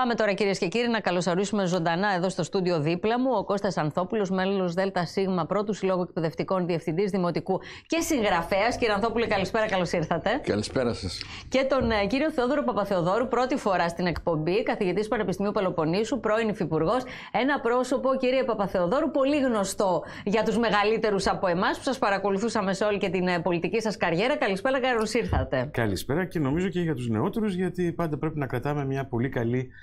Πάμε τώρα κυρίες και κύριοι να καλωσορίσουμε ζωντανά εδώ στο στούντιο δίπλα μου ο Κώστας Ανθόπουλος, μέλος ΔΕΛΤΑ Σίγμα, πρώτου Συλλόγου Εκπαιδευτικών Διευθυντής Δημοτικού και συγγραφέας. Κύριε Ανθόπουλε καλησπέρα, καλώς ήρθατε. Καλησπέρα σας. Και τον ε, κύριο Θεόδωρο Παπαθεοδόρου πρώτη φορά στην εκπομπή, Καθηγήτή Πανεπιστημίου Πελοπονίσου, πρώην υφυπουργός. Ένα πρόσωπο κύριε Παπαθεοδόρου πολύ γνωστό για τους μεγαλύτερους από εμάς που σας παρακολουθούσαμε σε όλη και την ε, πολιτική σας καριέρα. Καλησπέρα, καλώς ήρθατε. Καλησπέρα και νομίζω και για τους νεότερους γιατί πάντα πρέπει να κρατάμε μια πολύ καλή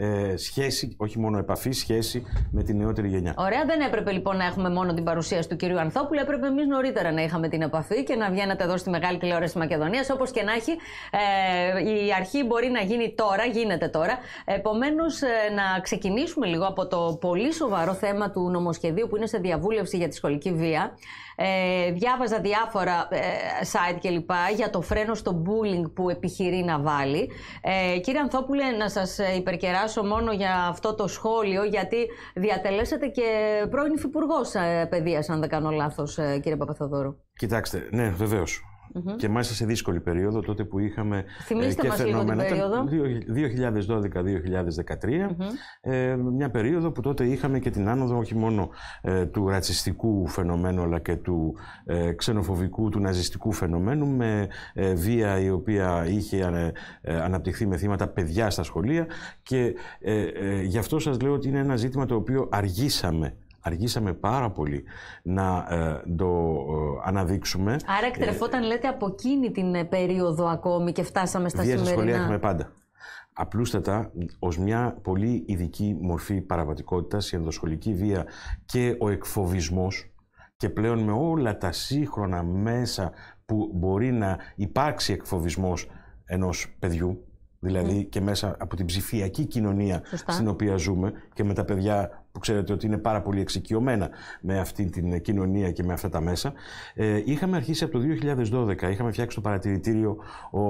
ε, σχέση, όχι μόνο επαφή, σχέση με τη νεότερη γενιά. Ωραία, δεν έπρεπε λοιπόν να έχουμε μόνο την παρουσίαση του κυρίου Ανθόπουλου, έπρεπε εμείς νωρίτερα να είχαμε την επαφή και να βγαίνατε εδώ στη μεγάλη τηλεόραση Μακεδονίας. Όπως και να έχει, ε, η αρχή μπορεί να γίνει τώρα, γίνεται τώρα. Επομένως, ε, να ξεκινήσουμε λίγο από το πολύ σοβαρό θέμα του νομοσχεδίου που είναι σε διαβούλευση για τη σχολική βία. Ε, διάβαζα διάφορα ε, site κλπ. για το φρένο στο bullying που επιχειρεί να βάλει. Ε, κύριε Ανθόπουλε, να σας υπερκεράσω σχολιάσω μόνο για αυτό το σχόλιο, γιατί διατελέσατε και πρώην υφυπουργός ε, παιδείας, αν δεν κάνω λάθος, ε, κύριε Παπαθοδόρου. Κοιτάξτε, ναι, βεβαίως. Και μάλιστα σε δύσκολη περίοδο, τότε που είχαμε ε, Θυμίστε και μας φαινόμενα. Λίγο την 2012-2013, ε, μια περίοδο που τότε είχαμε και την άνοδο όχι μόνο ε, του ρατσιστικού φαινομένου, αλλά και του ε, ξενοφοβικού, του ναζιστικού φαινομένου, με βία η οποία είχε αναπτυχθεί με θύματα παιδιά στα σχολεία. Και γι' αυτό σας λέω ότι είναι ένα ζήτημα το οποίο αργήσαμε Αργήσαμε πάρα πολύ να ε, το ε, αναδείξουμε. Άρα εκτρεφόταν, ε, λέτε, από εκείνη την περίοδο ακόμη και φτάσαμε στα σημερινά. Βία σχολεία έχουμε πάντα. Απλούστατα, ως μια πολύ ειδική μορφή παραβατικότητας, η ενδοσχολική βία και ο εκφοβισμός, και πλέον με όλα τα σύγχρονα μέσα που μπορεί να υπάρξει εκφοβισμός ενός παιδιού, δηλαδή ναι. και μέσα από την ψηφιακή κοινωνία στην οποία ζούμε και με τα παιδιά που ξέρετε ότι είναι πάρα πολύ εξοικειωμένα με αυτή την κοινωνία και με αυτά τα μέσα. Ε, είχαμε αρχίσει από το 2012, είχαμε φτιάξει το παρατηρητήριο, ο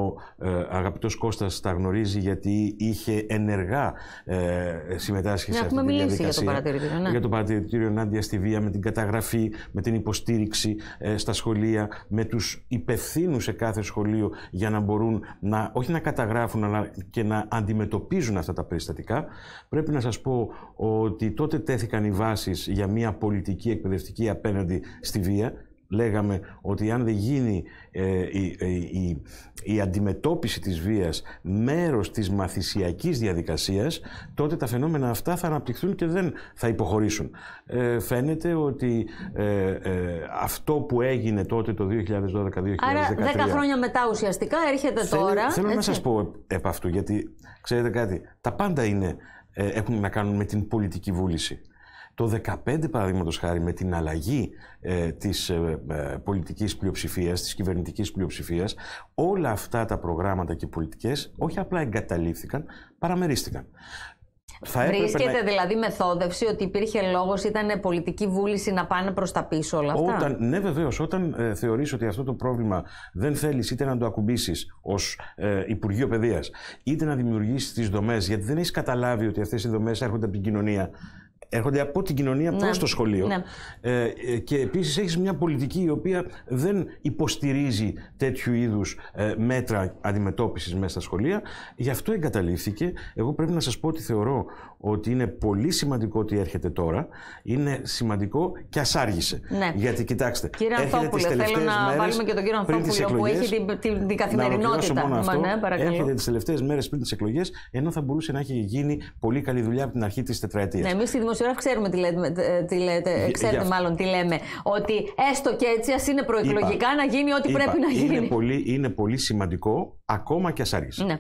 ε, αγαπητός Κώστας τα γνωρίζει γιατί είχε ενεργά ε, συμμετάσχει ναι, σε αυτή τη διαδικασία. για το παρατηρητήριο. Ναι. Για το παρατηρητήριο ενάντια στη βία, με την καταγραφή, με την υποστήριξη ε, στα σχολεία, με τους υπευθύνους σε κάθε σχολείο για να μπορούν να, όχι να καταγράφουν αλλά και να αντιμετωπίζουν αυτά τα περιστατικά. Πρέπει να σας πω ότι τότε τέθηκαν οι βάσεις για μια πολιτική εκπαιδευτική απέναντι στη βία. Λέγαμε ότι αν δεν γίνει ε, η, η, η αντιμετώπιση της βίας μέρος της μαθησιακής διαδικασίας, τότε τα φαινόμενα αυτά θα αναπτυχθούν και δεν θα υποχωρήσουν. Ε, φαίνεται ότι ε, ε, αυτό που έγινε τότε το 2012-2013... Άρα 10 χρόνια μετά ουσιαστικά έρχεται τώρα... Θέλω να σας πω επ' αυτού, γιατί ξέρετε κάτι, τα πάντα είναι ε, έχουν να κάνουν με την πολιτική βούληση. Το 2015, παραδείγματος χάρη, με την αλλαγή ε, της ε, ε πολιτικής πλειοψηφίας, της κυβερνητικής πλειοψηφίας, όλα αυτά τα προγράμματα και οι πολιτικές όχι απλά εγκαταλείφθηκαν, παραμερίστηκαν. Θα Βρίσκεται δηλαδή μεθόδευση ότι υπήρχε λόγος, ήταν πολιτική βούληση να πάνε προς τα πίσω όλα αυτά. Όταν, ναι, βεβαίως. Όταν ε, θεωρείς ότι αυτό το πρόβλημα δεν θέλεις είτε να το ακουμπήσεις ως ε, Υπουργείο Παιδείας, είτε να δημιουργήσεις τις δομές, γιατί δεν έχεις καταλάβει ότι αυτές οι δομές έρχονται από την κοινωνία έρχονται από την κοινωνία ναι. προς το σχολείο. Ναι. Ε, ε, και επίσης έχεις μια πολιτική η οποία δεν υποστηρίζει τέτοιου είδους ε, μέτρα αντιμετώπισης μέσα στα σχολεία. Γι' αυτό εγκαταλείφθηκε. Εγώ πρέπει να σας πω ότι θεωρώ ότι είναι πολύ σημαντικό ότι έρχεται τώρα. Είναι σημαντικό και ας άργησε. Ναι. Γιατί κοιτάξτε, κύριε Ανθόπουλε, θέλω να βάλουμε και τον κύριο Ανθόπουλο που έχει την, την, την καθημερινότητα. Μόνο ναι, αυτό, ναι, έρχεται τις τελευταίες μέρες πριν τις εκλογές, ενώ θα μπορούσε να έχει γίνει πολύ καλή δουλειά από την αρχή της τετραετίας. Ναι, εμείς δημοσιογράφοι ξέρουμε τι λέτε, ε, τι λέτε ξέρετε μάλλον τι λέμε, ότι έστω και έτσι ας είναι προεκλογικά να γίνει ό,τι πρέπει να γίνει. Είναι πολύ, είναι πολύ σημαντικό, ακόμα και ας άργησε. Ναι.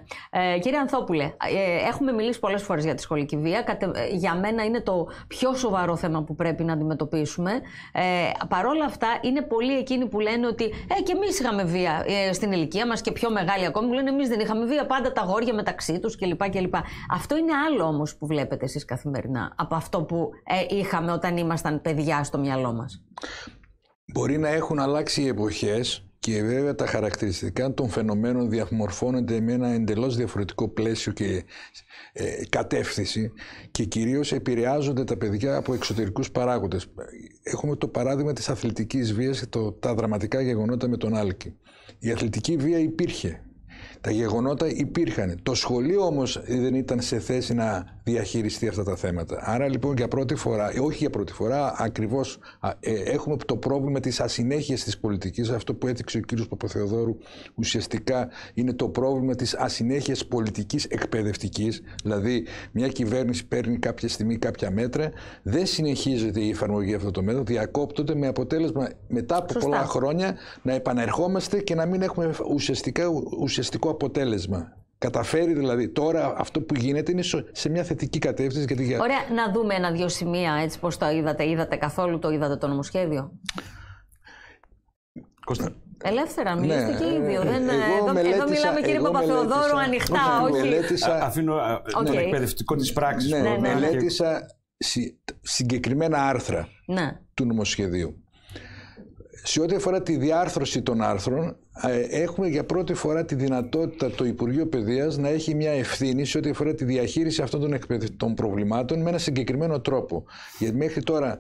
Ε, κύριε Ανθόπουλε, ε, έχουμε μιλήσει πολλές φορές για τη σχολική βία. Ε, για μένα είναι το πιο σοβαρό θέμα που πρέπει να αντιμετωπίσουμε. Ε, παρόλα αυτά, είναι πολλοί εκείνοι που λένε ότι ε, και εμείς είχαμε βία στην ηλικία μας και πιο μεγάλη ακόμη. Μου λένε εμείς δεν είχαμε βία, πάντα τα γόρια μεταξύ τους κλπ. Αυτό είναι άλλο όμως που βλέπετε εσείς καθημερινά από αυτό που ε, είχαμε όταν ήμασταν παιδιά στο μυαλό μας. Μπορεί να έχουν αλλάξει οι εποχές και βέβαια τα χαρακτηριστικά των φαινομένων διαμορφώνονται με ένα εντελώς διαφορετικό πλαίσιο και ε, κατεύθυνση και κυρίως επηρεάζονται τα παιδιά από εξωτερικούς παράγοντες. Έχουμε το παράδειγμα της αθλητικής βίας και τα δραματικά γεγονότα με τον Άλκη. Η αθλητική βία υπήρχε. Τα γεγονότα υπήρχαν. Το σχολείο όμως δεν ήταν σε θέση να διαχειριστεί αυτά τα θέματα. Άρα λοιπόν για πρώτη φορά, ε, όχι για πρώτη φορά, ακριβώς ε, έχουμε το πρόβλημα της ασυνέχειας της πολιτικής. Αυτό που έδειξε ο κ. Παπαθεοδόρου ουσιαστικά είναι το πρόβλημα της ασυνέχειας πολιτικής εκπαιδευτικής. Δηλαδή, μια κυβέρνηση παίρνει κάποια στιγμή κάποια μέτρα, δεν συνεχίζεται η εφαρμογή αυτών των μέτρων, διακόπτονται με αποτέλεσμα μετά από πολλά χρόνια να επανερχόμαστε και να μην έχουμε ουσιαστικά, ουσιαστικό αποτέλεσμα. Καταφέρει δηλαδή τώρα αυτό που γίνεται είναι σε μια θετική κατεύθυνση. Γιατί... Ωραία, να δούμε ένα-δύο σημεία έτσι πώς το είδατε. Είδατε καθόλου το είδατε το νομοσχέδιο. Κώστα, Ελεύθερα, μιλήστε ναι, και οι ε, Δεν, ε, εδώ, μιλάμε κύριε Παπαθεοδόρου ανοιχτά, όχι. Μελέτησα, αφήνω okay. τον εκπαιδευτικό της πράξης. Ναι, ναι, ναι. μελέτησα συγκεκριμένα άρθρα ναι. του νομοσχεδίου σε ό,τι αφορά τη διάρθρωση των άρθρων, ε, έχουμε για πρώτη φορά τη δυνατότητα το Υπουργείο Παιδείας να έχει μια ευθύνη σε ό,τι αφορά τη διαχείριση αυτών των, των προβλημάτων με ένα συγκεκριμένο τρόπο. Γιατί μέχρι τώρα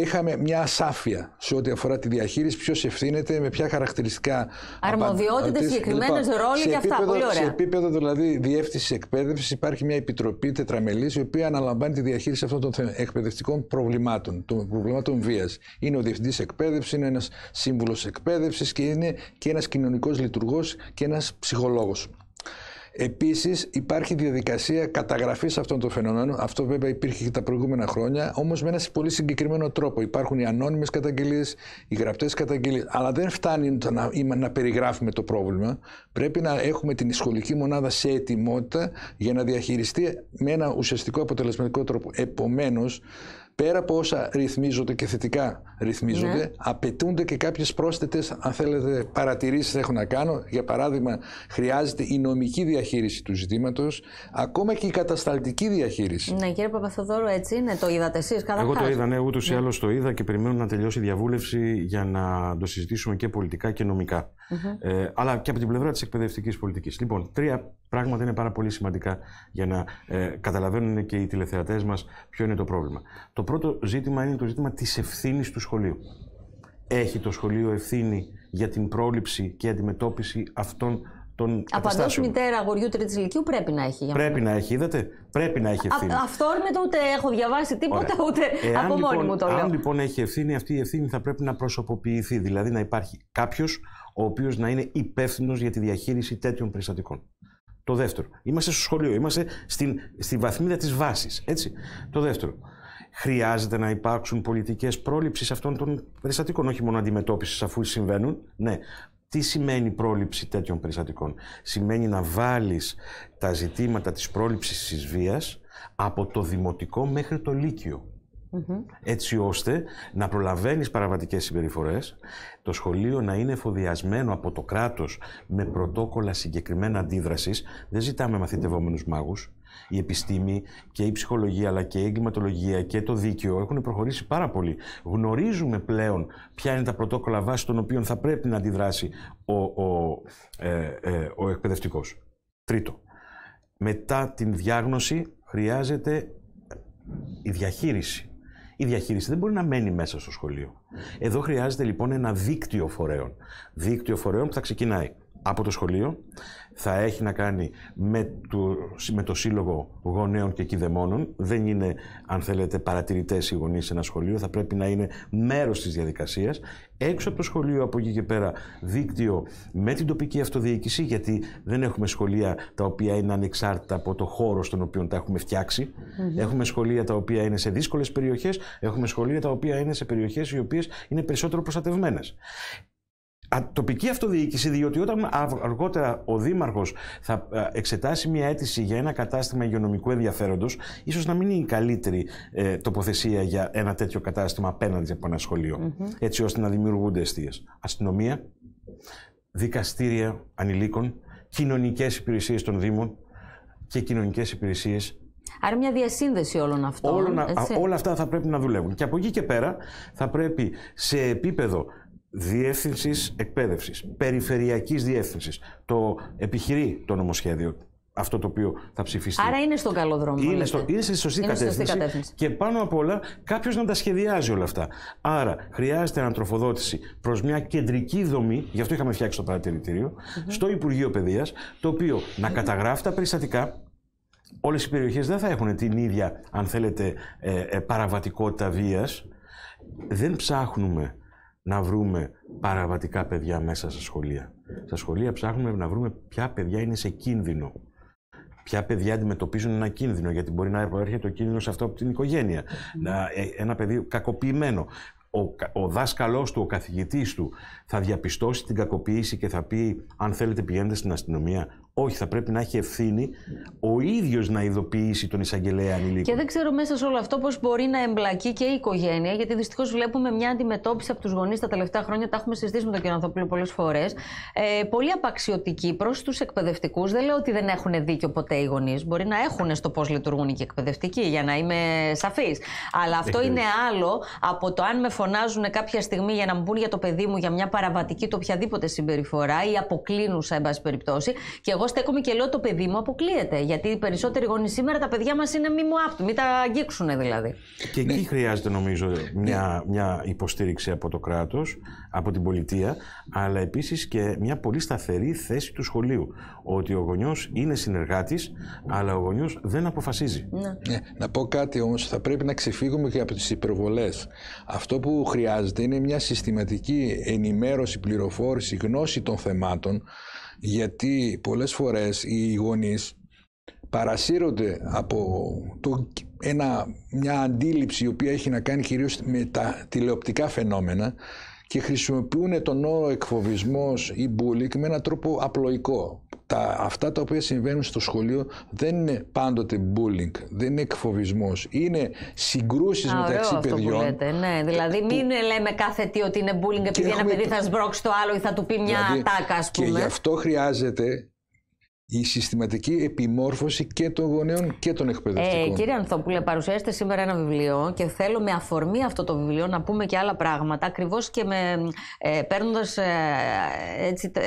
είχαμε μια ασάφεια σε ό,τι αφορά τη διαχείριση, ποιος ευθύνεται, με ποια χαρακτηριστικά. Αρμοδιότητες, λοιπόν, συγκεκριμένες ρόλοι και αυτά. Πολύ ωραία. Σε επίπεδο δηλαδή διεύθυνσης εκπαίδευσης υπάρχει μια επιτροπή τετραμελής, η οποία αναλαμβάνει τη διαχείριση αυτών των εκπαιδευτικών προβλημάτων, των προβλημάτων βίας. Είναι ο διευθυντής εκπαίδευσης, είναι ένας σύμβουλος εκπαίδευσης και είναι και ένας κοινωνικός λειτουργός και ένας ψυχολόγος. Επίσης, υπάρχει διαδικασία καταγραφής αυτών των φαινομένων. Αυτό βέβαια υπήρχε και τα προηγούμενα χρόνια, όμως με ένα πολύ συγκεκριμένο τρόπο. Υπάρχουν οι ανώνυμες καταγγελίες, οι γραπτές καταγγελίες. Αλλά δεν φτάνει το να, να περιγράφουμε το πρόβλημα. Πρέπει να έχουμε την σχολική μονάδα σε ετοιμότητα για να διαχειριστεί με ένα ουσιαστικό αποτελεσματικό τρόπο. Επομένως, πέρα από όσα ρυθμίζονται και θετικά ρυθμίζονται, ναι. απαιτούνται και κάποιες πρόσθετες, αν θέλετε, παρατηρήσεις έχω να κάνω. Για παράδειγμα, χρειάζεται η νομική διαχείριση του ζητήματος, ακόμα και η κατασταλτική διαχείριση. Ναι, κύριε Παπαθοδόρου, έτσι είναι. Το είδατε εσείς, κατά Εγώ το είδα, ναι, ούτως ή ναι. άλλως το είδα και περιμένω να τελειώσει η διαβούλευση για να το συζητήσουμε και πολιτικά και νομικα Ε, αλλά και από την πλευρά της εκπαιδευτικής πολιτικής. Λοιπόν, τρία πράγματα είναι πάρα πολύ σημαντικά για να ε, καταλαβαίνουν και οι τηλεθεατές μας ποιο είναι το πρόβλημα. Το πρώτο ζήτημα είναι το ζήτημα της ευθύνης του σχολείου. Έχει το σχολείο ευθύνη για την πρόληψη και αντιμετώπιση αυτών των Απαντό μητέρα αγοριού τρίτης ηλικίου πρέπει να έχει. πρέπει να έχει, είδατε. Πρέπει να έχει ευθύνη. Αυτόρμητο, ούτε έχω διαβάσει τίποτα, ούτε Εάν από λοιπόν, μόνη μου το λέω. Αν λοιπόν έχει ευθύνη, αυτή η ευθύνη θα πρέπει να προσωποποιηθεί. Δηλαδή να υπάρχει κάποιος ο οποίος να είναι υπεύθυνος για τη διαχείριση τέτοιων περιστατικών. Το δεύτερο. Είμαστε στο σχολείο, είμαστε στην, στη βαθμίδα της βάσης. Έτσι. Το δεύτερο. Χρειάζεται να υπάρξουν πολιτικές πρόληψη αυτών των περιστατικών, όχι μόνο αντιμετώπισης αφού συμβαίνουν. Ναι. Τι σημαίνει πρόληψη τέτοιων περιστατικών. Σημαίνει να βάλεις τα ζητήματα της πρόληψης της βίας από το δημοτικό μέχρι το λύκειο. Έτσι ώστε να προλαβαίνεις παραβατικές συμπεριφορές, το σχολείο να είναι εφοδιασμένο από το κράτος με πρωτόκολλα συγκεκριμένα αντίδρασης. Δεν ζητάμε μαθητευόμενους μάγους. Η επιστήμη και η ψυχολογία αλλά και η εγκληματολογία και το δίκαιο έχουν προχωρήσει πάρα πολύ. Γνωρίζουμε πλέον ποια είναι τα πρωτόκολλα βάση των οποίων θα πρέπει να αντιδράσει ο, ο, ε, ε, ο εκπαιδευτικός. Τρίτο. Μετά την διάγνωση χρειάζεται η διαχείριση η διαχείριση δεν μπορεί να μένει μέσα στο σχολείο. Εδώ χρειάζεται λοιπόν ένα δίκτυο φορέων. Δίκτυο φορέων που θα ξεκινάει από το σχολείο, θα έχει να κάνει με το, με σύλλογο γονέων και κηδεμόνων. Δεν είναι, αν θέλετε, παρατηρητές οι γονείς σε ένα σχολείο, θα πρέπει να είναι μέρος της διαδικασίας. Έξω από το σχολείο, από εκεί και πέρα, δίκτυο με την τοπική αυτοδιοίκηση, γιατί δεν έχουμε σχολεία τα οποία είναι ανεξάρτητα από το χώρο στον οποίο τα έχουμε Έχουμε σχολεία τα οποία είναι σε δύσκολες περιοχές, έχουμε σχολεία τα οποία είναι σε περιοχές οι οποίες είναι περισσότερο προστατευμένες τοπική αυτοδιοίκηση, διότι όταν αργότερα ο Δήμαρχος θα ε, εξετάσει μια αίτηση για ένα κατάστημα υγειονομικού ενδιαφέροντος, ίσως να μην είναι η καλύτερη ε, τοποθεσία για ένα τέτοιο κατάστημα απέναντι από ένα Έτσι ώστε να δημιουργούνται αιστείες. Αστυνομία, δικαστήρια ανηλίκων, κοινωνικές υπηρεσίες των Δήμων και κοινωνικές υπηρεσίες Άρα μια διασύνδεση όλων αυτών. όλα αυτά θα πρέπει να δουλεύουν. Και από εκεί και πέρα θα πρέπει σε επίπεδο διεύθυνσης εκπαίδευσης, περιφερειακής διεύθυνσης. Το επιχειρεί το νομοσχέδιο αυτό το οποίο θα ψηφιστεί. Άρα είναι στον καλό δρόμο. Είναι, στο, είναι στη σωστή, κατεύθυνση, Και πάνω απ' όλα κάποιος να τα σχεδιάζει όλα αυτά. Άρα χρειάζεται ανατροφοδότηση προς μια κεντρική δομή, γι' αυτό είχαμε φτιάξει το παρατηρητηριο στο Υπουργείο Παιδείας, το οποιο να καταγράφει τα περιστατικά. Όλες οι περιοχές δεν θα έχουν την ίδια, αν θέλετε, ε, ε, παραβατικότητα βίας. Δεν ψάχνουμε να βρούμε παραβατικά παιδιά μέσα στα σχολεία. Στα σχολεία ψάχνουμε να βρούμε ποια παιδιά είναι σε κίνδυνο. Ποια παιδιά αντιμετωπίζουν ένα κίνδυνο, γιατί μπορεί να έρχεται ο κίνδυνο αυτό από την οικογένεια. Να, ε, ένα παιδί κακοποιημένο. Ο, ο δάσκαλός του, ο καθηγητής του, θα διαπιστώσει την κακοποίηση και θα πει: Αν θέλετε, πηγαίνετε στην αστυνομία. Όχι, θα πρέπει να έχει ευθύνη ο ίδιος να ειδοποιήσει τον εισαγγελέα ανηλίκων. Και δεν ξέρω μέσα σε όλο αυτό πώς μπορεί να εμπλακεί και η οικογένεια, γιατί δυστυχώς βλέπουμε μια αντιμετώπιση από τους γονείς τα τελευταία χρόνια. Τα έχουμε συζητήσει με τον κ. Ανθόπουλο πολλές φορές. Ε, πολύ απαξιωτική προς τους εκπαιδευτικούς. Δεν λέω ότι δεν έχουν δίκιο ποτέ οι γονείς. Μπορεί να έχουν στο πώς λειτουργούν και εκπαιδευτικοί, για να είμαι σαφής. Αλλά αυτό Έχει. είναι άλλο από το αν με φωνάζουν κάποια στιγμή για να μου πούν για το παιδί μου για μια παραβατική το οποιαδήποτε συμπεριφορά ή αποκλίνουσα, εν πάση περιπτώσει. Και εγώ στέκομαι και λέω το παιδί μου αποκλείεται. Γιατί οι περισσότεροι γονείς σήμερα τα παιδιά μας είναι μη μου άπτου, μη τα αγγίξουν δηλαδή. Και εκεί ναι. χρειάζεται νομίζω μια, μια υποστήριξη από το κράτος, από την πολιτεία, αλλά επίσης και μια πολύ σταθερή θέση του σχολείου. Ότι ο γονιός είναι συνεργάτης, αλλά ο γονιός δεν αποφασίζει. Ναι. ναι. Να πω κάτι όμως, θα πρέπει να ξεφύγουμε και από τις υπερβολές. Αυτό που χρειάζεται είναι μια συστηματική ενημέρωση, πληροφόρηση, γνώση των θεμάτων γιατί πολλές φορές οι γονείς παρασύρονται από το, ένα, μια αντίληψη η οποία έχει να κάνει κυρίως με τα τηλεοπτικά φαινόμενα και χρησιμοποιούν τον όρο εκφοβισμός ή μπούλικ με έναν τρόπο απλοϊκό τα, αυτά τα οποία συμβαίνουν στο σχολείο δεν είναι πάντοτε bullying, δεν είναι εκφοβισμός. είναι συγκρούσεις μεταξύ αυτό παιδιών. Που λέτε, ναι. Δηλαδή μην λέμε κάθε τι ότι είναι bullying επειδή ένα παιδί θα σβρώξει το άλλο ή θα του πει μια δηλαδή, τάκα ας πούμε. Και γι' αυτό χρειάζεται η συστηματική επιμόρφωση και των γονέων και των εκπαιδευτικών. Ε, κύριε Ανθόπουλε, παρουσιάσετε σήμερα ένα βιβλίο και θέλω με αφορμή αυτό το βιβλίο να πούμε και άλλα πράγματα, ακριβώς και ε, ε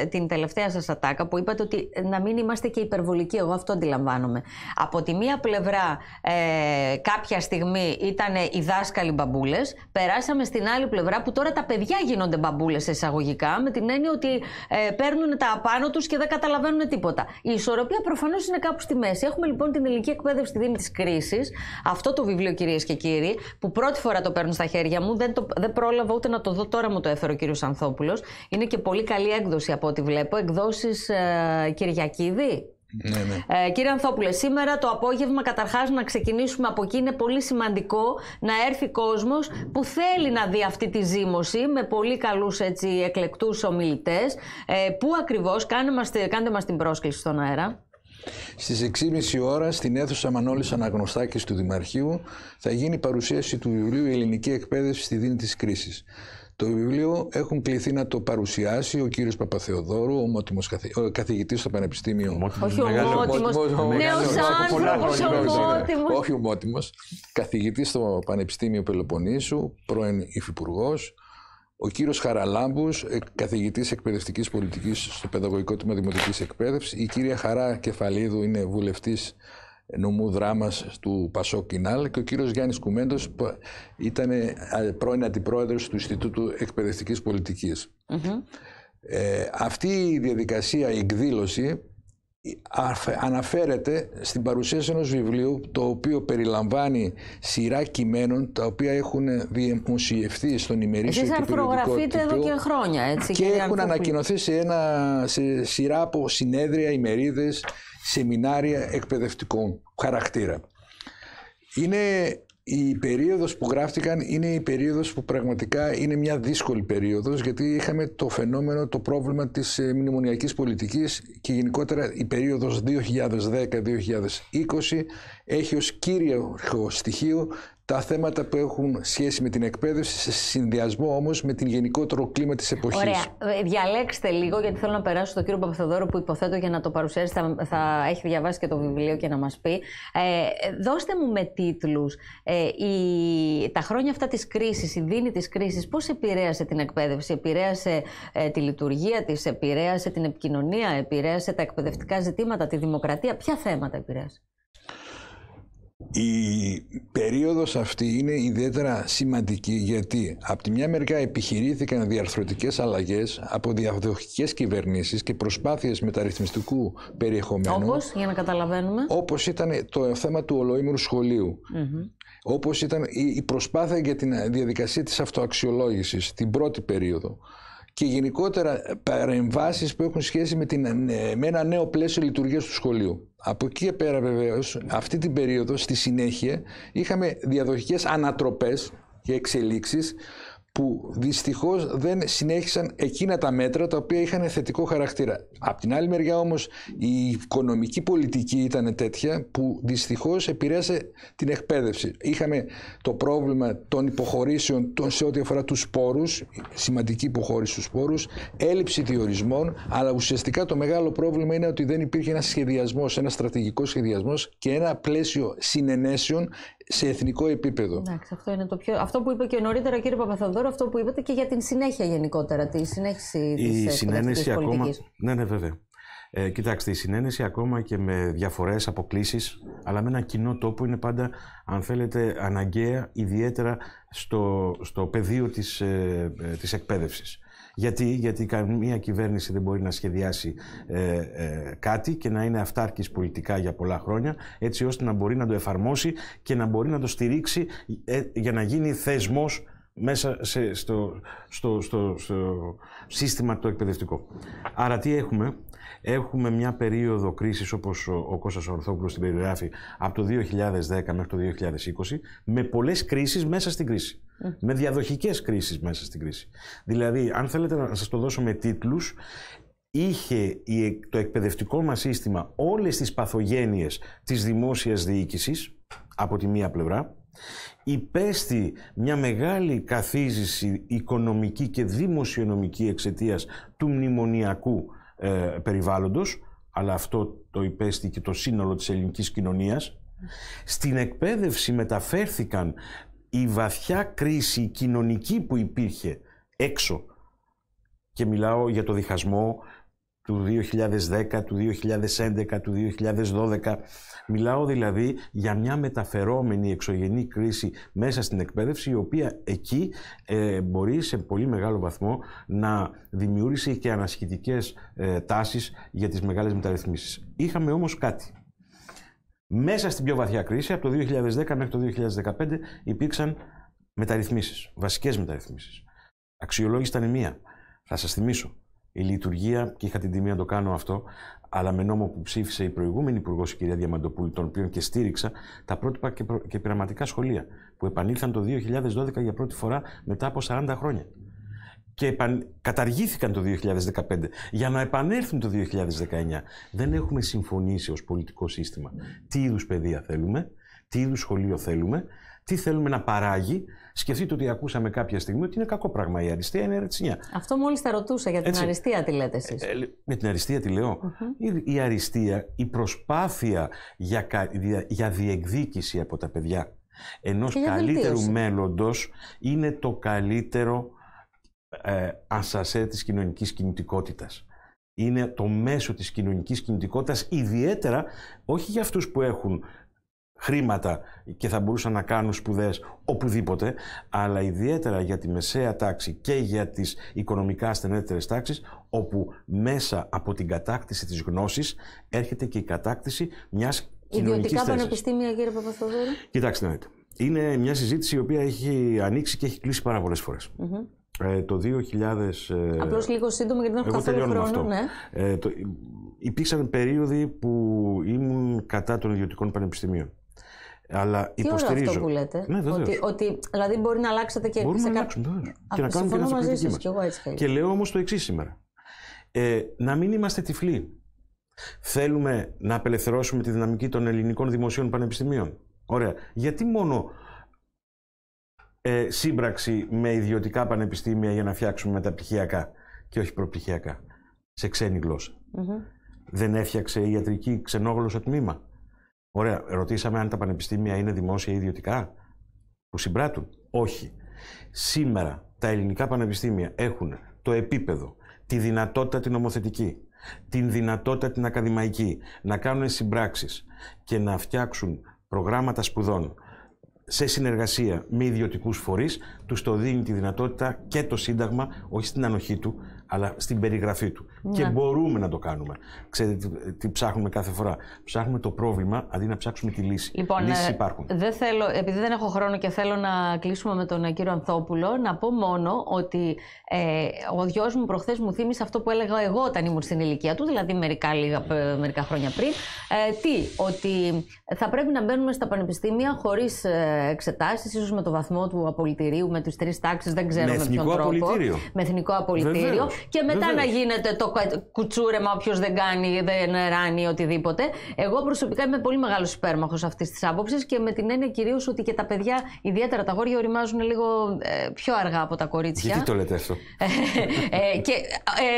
την τελευταία σας ατάκα που είπατε ότι ε, να μην είμαστε και υπερβολικοί, εγώ αυτό αντιλαμβάνομαι. Από τη μία πλευρά ε, κάποια στιγμή ήταν οι δάσκαλοι μπαμπούλες, περάσαμε στην άλλη πλευρά που τώρα τα παιδιά γίνονται μπαμπούλες εισαγωγικά με την έννοια ότι ε, παίρνουν τα απάνω τους και δεν καταλαβαίνουν τίποτα. Η ισορροπία προφανώς είναι κάπου στη μέση. Έχουμε λοιπόν την ελληνική εκπαίδευση στη Δήμη της Κρίσης. Αυτό το βιβλίο, κυρίες και κύριοι, που πρώτη φορά το παίρνω στα χέρια μου. Δεν, το, δεν πρόλαβα ούτε να το δω, τώρα μου το έφερε ο κύριος Ανθόπουλος. Είναι και πολύ καλή έκδοση από ό,τι βλέπω. Εκδόσεις ε, Κυριακίδη. Ναι, ναι. Ε, κύριε Ανθόπουλε, σήμερα το απόγευμα καταρχάς να ξεκινήσουμε από εκεί είναι πολύ σημαντικό να έρθει κόσμος που θέλει να δει αυτή τη ζήμωση με πολύ καλούς έτσι, εκλεκτούς ομιλητές. Ε, πού ακριβώς, κάντε μας την πρόσκληση στον αέρα. Στις 6.30 ώρα στην αίθουσα Μανώλης Αναγνωστάκης του Δημαρχείου θα γίνει η παρουσίαση του βιβλίου «Η ελληνική εκπαίδευση στη δίνη της κρίσης». Το βιβλίο έχουν κληθεί να το παρουσιάσει ο κύριος Παπαθεοδόρου, ο καθη... ο καθηγητής στο Πανεπιστήμιο. Ομότιμος, όχι ο ομότιμος, Όχι ομότιμος, καθηγητής στο Πανεπιστήμιο Πελοποννήσου, πρώην υφυπουργός. Ο κύριος Χαραλάμπους, ε, καθηγητής εκπαιδευτικής πολιτικής στο Παιδαγωγικό Τμήμα Δημοτικής Εκπαίδευσης. Η κυρία Χαρά Κεφαλίδου είναι βουλευτής νομού δράμας του Πασό Κινάλ και ο κύριος Γιάννης Κουμέντος ήταν πρώην αντιπρόεδρος του Ινστιτούτου Εκπαιδευτικής ε, αυτή η διαδικασία, η εκδήλωση αναφέρεται στην παρουσίαση ενός βιβλίου το οποίο περιλαμβάνει σειρά κειμένων τα οποία έχουν δημοσιευθεί στον ημερήσιο Εσείς και εδώ και χρόνια έχουν ανακοινωθεί σε, ένα, σε σειρά από συνέδρια, ημερίδες σεμινάρια εκπαιδευτικού χαρακτήρα. Είναι η περίοδος που γράφτηκαν είναι η περίοδος που πραγματικά είναι μια δύσκολη περίοδος γιατί είχαμε το φαινόμενο, το πρόβλημα της ε, μνημονιακής πολιτικής και γενικότερα η περίοδος 2010-2020 έχει ως κύριο στοιχείο τα θέματα που έχουν σχέση με την εκπαίδευση σε συνδυασμό όμως με την γενικότερο κλίμα της εποχής. Ωραία. Ε, διαλέξτε λίγο, γιατί θέλω να περάσω στον κύριο Παπαθεδόρο που υποθέτω για να το παρουσιάσει θα, έχει διαβάσει και το βιβλίο και να μας πει. Ε, δώστε μου με τίτλους ε, τα χρόνια αυτά της κρίσης, η δίνη της κρίσης, πώς επηρέασε την εκπαίδευση, επηρέασε ε, τη λειτουργία της, επηρέασε την επικοινωνία, επηρέασε τα εκπαιδευτικά ζητήματα, τη δημοκρατία. Ποια θέματα επηρέασε. Η περίοδος αυτή είναι ιδιαίτερα σημαντική γιατί από τη μια μεριά επιχειρήθηκαν διαρθρωτικές αλλαγές από διαδοχικές κυβερνήσεις και προσπάθειες μεταρρυθμιστικού περιεχομένου. Όπως, για να καταλαβαίνουμε. Όπως ήταν το θέμα του ολοήμερου σχολείου. Όπως ήταν η προσπάθεια για τη διαδικασία της αυτοαξιολόγησης, την πρώτη περίοδο και γενικότερα ε, παρεμβάσεις που έχουν σχέση με, την, ε, με ένα νέο πλαίσιο λειτουργίας του σχολείου. Από εκεί και πέρα βεβαίως, αυτή την περίοδο, στη συνέχεια, είχαμε διαδοχικές ανατροπές και εξελίξεις που δυστυχώς δεν συνέχισαν εκείνα τα μέτρα τα οποία είχαν θετικό χαρακτήρα. Απ' την άλλη μεριά όμως, η οικονομική πολιτική ήταν τέτοια που δυστυχώς επηρέασε την εκπαίδευση. Είχαμε το πρόβλημα των υποχωρήσεων σε ό,τι αφορά τους σπόρους, σημαντική υποχώρηση στους σπόρους, έλλειψη διορισμών, αλλά ουσιαστικά το μεγάλο πρόβλημα είναι ότι δεν υπήρχε ένας σχεδιασμός, ένας στρατηγικός σχεδιασμός και ένα πλαίσιο συνενέσεων σε εθνικό επίπεδο. αυτό είναι το πιο. Αυτό που είπε και νωρίτερα, κύριε Παπαθοδόρο, αυτό που είπατε και για την συνέχεια γενικότερα, τη συνέχιση τη ακόμα. Πολιτικής. Ναι, ναι, βέβαια. Ε, κοιτάξτε, η συνένεση ακόμα και με διαφορές, αποκλήσεις, αλλά με ένα κοινό τόπο είναι πάντα, αν θέλετε, αναγκαία, ιδιαίτερα στο, πεδίο της ε, ε, εκπαίδευσης. Γιατί, γιατί καμία κυβέρνηση δεν μπορεί να σχεδιάσει ε, ε, κάτι και να είναι αυτάρκης πολιτικά για πολλά χρόνια, έτσι ώστε να μπορεί να το εφαρμόσει και να μπορεί να το στηρίξει ε, για να γίνει θεσμός μέσα σε, στο, στο, στο, σύστημα το εκπαιδευτικό. Άρα τι έχουμε. Έχουμε μια περίοδο κρίσης όπως ο, ο Κώστας Ορθόπουλος την περιγράφει από το 2010 μέχρι το 2020 με πολλές κρίσεις μέσα στην κρίση. Με διαδοχικές κρίσεις μέσα στην κρίση. Δηλαδή, αν θέλετε να σας το δώσω με τίτλους, είχε το εκπαιδευτικό μας σύστημα όλες τις παθογένειες της δημόσιας διοίκησης από τη μία πλευρά, υπέστη μια μεγάλη καθίζηση οικονομική και δημοσιονομική εξαιτίας του μνημονιακού ε, περιβάλλοντος, αλλά αυτό το υπέστη και το σύνολο της ελληνικής κοινωνίας. Στην εκπαίδευση μεταφέρθηκαν η βαθιά κρίση κοινωνική που υπήρχε έξω και μιλάω για το διχασμό, του 2010, του 2011, του 2012. Μιλάω δηλαδή για μια μεταφερόμενη εξωγενή κρίση μέσα στην εκπαίδευση, η οποία εκεί ε, μπορεί σε πολύ μεγάλο βαθμό να δημιούργησε και ανασχητικές ε, τάσεις για τις μεγάλες μεταρρυθμίσεις. Είχαμε όμως κάτι. Μέσα στην πιο βαθιά κρίση, από το 2010 μέχρι το 2015, υπήρξαν μεταρρυθμίσεις, βασικές μεταρρυθμίσεις. Αξιολόγηση μία. Θα σας θυμίσω, η λειτουργία, και είχα την τιμή να το κάνω αυτό, αλλά με νόμο που ψήφισε η προηγούμενη υπουργός, η κυρία Διαμαντοπούλη, τον οποίο και στήριξα, τα πρότυπα και, και πειραματικά σχολεία, που επανήλθαν το 2012 για πρώτη φορά μετά από 40 χρόνια. Και καταργήθηκαν το 2015 για να επανέλθουν το 2019. Δεν έχουμε συμφωνήσει ως πολιτικό σύστημα τι είδους παιδεία θέλουμε, τι είδους σχολείο θέλουμε, τι θέλουμε να παράγει. Σκεφτείτε ότι ακούσαμε κάποια στιγμή ότι είναι κακό πράγμα. Η αριστεία είναι ρετσινιά. Αυτό μόλις τα ρωτούσα για την αριστεία, τι λέτε εσείς. Ε, ε, με την αριστεία τη λεω Η, αριστεία, η προσπάθεια για, για διεκδίκηση από τα παιδιά ενός καλύτερου μέλλοντος είναι το καλύτερο ε, ασασέ της κοινωνικής κινητικότητας. Είναι το μέσο της κοινωνικής κινητικότητας, ιδιαίτερα όχι για αυτούς που έχουν χρήματα και θα μπορούσαν να κάνουν σπουδές οπουδήποτε, αλλά ιδιαίτερα για τη μεσαία τάξη και για τις οικονομικά στενέτερες τάξεις, όπου μέσα από την κατάκτηση της γνώσης έρχεται και η κατάκτηση μιας κοινωνικής Ιδιωτικά πανεπιστήμια, κύριε Παπαθοδόρη. Κοιτάξτε ναι, Είναι μια συζήτηση η οποία έχει ανοίξει και έχει κλείσει πολλέ πολλές φορές. Ε, το 2000... Ε, Απλώς λίγο σύντομα γιατί δεν έχω καθόλου χρόνο. Αυτό. Ναι. Ε, το, υπήρξαν περίοδοι που ήμουν κατά των ιδιωτικών πανεπιστημίων. Αλλά Τι υποστηρίζω. αυτό που λέτε. Ναι, ότι, ότι, δηλαδή μπορεί να αλλάξετε και Μπορούμε να αλλάξουμε, Και να κάνουμε και ένα Και, και λέω όμως το εξής σήμερα. Ε, να μην είμαστε τυφλοί. Θέλουμε να απελευθερώσουμε τη δυναμική των ελληνικών δημοσίων πανεπιστημίων. Ωραία. Γιατί μόνο ε, σύμπραξη με ιδιωτικά πανεπιστήμια για να φτιάξουμε μεταπτυχιακά και όχι προπτυχιακά σε ξένη Δεν έφτιαξε η ιατρική ξενόγλωσσα τμήμα. Ωραία, ρωτήσαμε αν τα πανεπιστήμια είναι δημόσια ή ιδιωτικά που συμπράττουν. Όχι. Σήμερα τα ελληνικά πανεπιστήμια έχουν το επίπεδο, τη δυνατότητα την ομοθετική, την δυνατότητα την ακαδημαϊκή, να κάνουν συμπράξεις και να φτιάξουν προγράμματα σπουδών σε συνεργασία με ιδιωτικούς φορείς, τους το δίνει τη δυνατότητα και το Σύνταγμα, όχι στην ανοχή του, αλλά στην περιγραφή του. Ναι. Και μπορούμε να το κάνουμε. Ξέρετε τι, ψάχνουμε κάθε φορά. Ψάχνουμε το πρόβλημα αντί να ψάξουμε τη λύση. Λοιπόν, Λύσεις ε, υπάρχουν. Δεν θέλω, επειδή δεν έχω χρόνο και θέλω να κλείσουμε με τον ε, κύριο Ανθόπουλο, να πω μόνο ότι ε, ο γιο μου προχθές μου θύμισε αυτό που έλεγα εγώ όταν ήμουν στην ηλικία του, δηλαδή μερικά, λίγα, ε, μερικά χρόνια πριν. τι, ότι θα πρέπει να μπαίνουμε στα πανεπιστήμια χωρίς εξετάσεις, ίσως με το βαθμό του απολυτηρίου, με τις τρεις τάξεις, δεν ξέρω με, με ποιον τρόπο. Με εθνικό απολυτήριο. Βεβαίως. Και μετά Βεβαίως. να γίνεται το κουτσούρεμα, όποιος δεν κάνει, δεν ράνει οτιδήποτε. Εγώ προσωπικά είμαι πολύ μεγάλος υπέρμαχος αυτής της άποψης και με την έννοια κυρίως ότι και τα παιδιά, ιδιαίτερα τα γόρια, οριμάζουν λίγο ε, πιο αργά από τα κορίτσια. Γιατί το λέτε αυτό. ε, ε και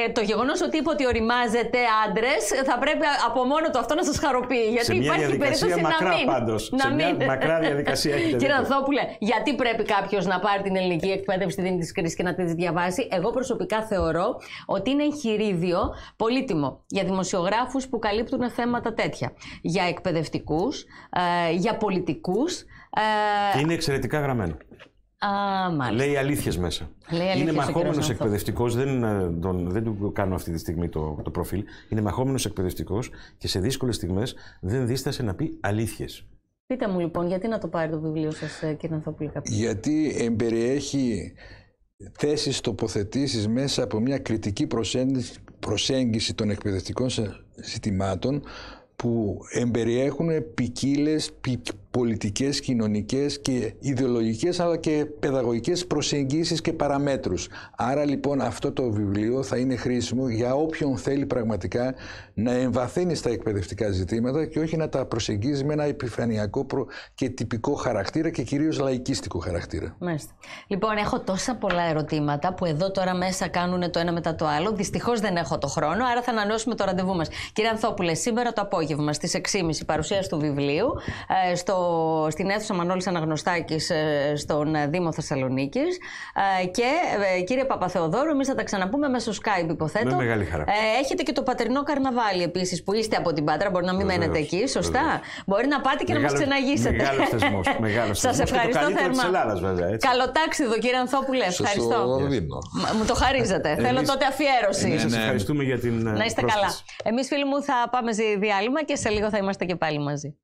ε, το γεγονός ότι είπε ότι οριμάζεται άντρες, θα πρέπει από μόνο το αυτό να σας χαροποιεί. Γιατί σε υπάρχει περίπτωση να μην. Πάντως, να μην. μακρά διαδικασία Κύριε Ανθόπουλε, γιατί πρέπει κάποιος να πάρει την ελληνική εκπαίδευση στη Δήμη τη κρίση και να τη διαβάσει. Εγώ προσωπικά θεωρώ ότι είναι εγχειρίδιο πολύτιμο για δημοσιογράφους που καλύπτουν θέματα τέτοια. Για εκπαιδευτικούς, ε, για πολιτικούς. Ε, είναι εξαιρετικά γραμμένο. Α, μάλιστα. Λέει αλήθειες μέσα. είναι μαχόμενο εκπαιδευτικός, δεν, ε, τον, δεν του κάνω αυτή τη στιγμή το, το προφίλ. Είναι μαχόμενος εκπαιδευτικός και σε δύσκολες στιγμές δεν δίστασε να πει αλήθειες. Πείτε μου λοιπόν, γιατί να το πάρει το βιβλίο σας, ε, κύριε Ανθόπουλη, κάποιος. Γιατί εμπεριέχει θέσεις, τοποθετήσεις μέσα από μια κριτική προσέγγιση, προσέγγιση των εκπαιδευτικών ζητημάτων που εμπεριέχουν ποικίλες, πολιτικές, κοινωνικές και ιδεολογικές αλλά και παιδαγωγικές προσεγγίσεις και παραμέτρους. Άρα λοιπόν αυτό το βιβλίο θα είναι χρήσιμο για όποιον θέλει πραγματικά να εμβαθύνει στα εκπαιδευτικά ζητήματα και όχι να τα προσεγγίζει με ένα επιφανειακό και τυπικό χαρακτήρα και κυρίως λαϊκίστικο χαρακτήρα. Μάλιστα. Λοιπόν, έχω τόσα πολλά ερωτήματα που εδώ τώρα μέσα κάνουν το ένα μετά το άλλο. Δυστυχώς δεν έχω το χρόνο, άρα θα ανανεώσουμε το ραντεβού μας. Κύριε Ανθόπουλε, σήμερα το απόγευμα στις 6.30 παρουσίαση του βιβλίου ε, στο στην αίθουσα Μανώλης Αναγνωστάκης ε, στον ε, Δήμο Θεσσαλονίκης. Ε, και κύριε Παπαθεοδόρου, εμείς θα τα ξαναπούμε μέσω Skype υποθέτω. Με μεγάλη χαρά. Έχετε και το πατρινό καρναβάλι επίσης που είστε από την Πάτρα, μπορεί να μην Βεβαίως. μένετε εκεί, σωστά. Βεβαίως. Μπορεί να πάτε και μεγάλο, να μας ξεναγήσετε. Μεγάλος θεσμός. Σα Σας ευχαριστώ θερμά. Καλό τάξιδο κύριε Ανθόπουλε, ευχαριστώ. Μου το χαρίζετε. Θέλω τότε αφιέρωση. Σας ναι, ναι. ευχαριστούμε για την Να είστε καλά. Εμείς φίλοι μου θα πάμε διάλειμμα και σε λίγο θα είμαστε και πάλι μαζί.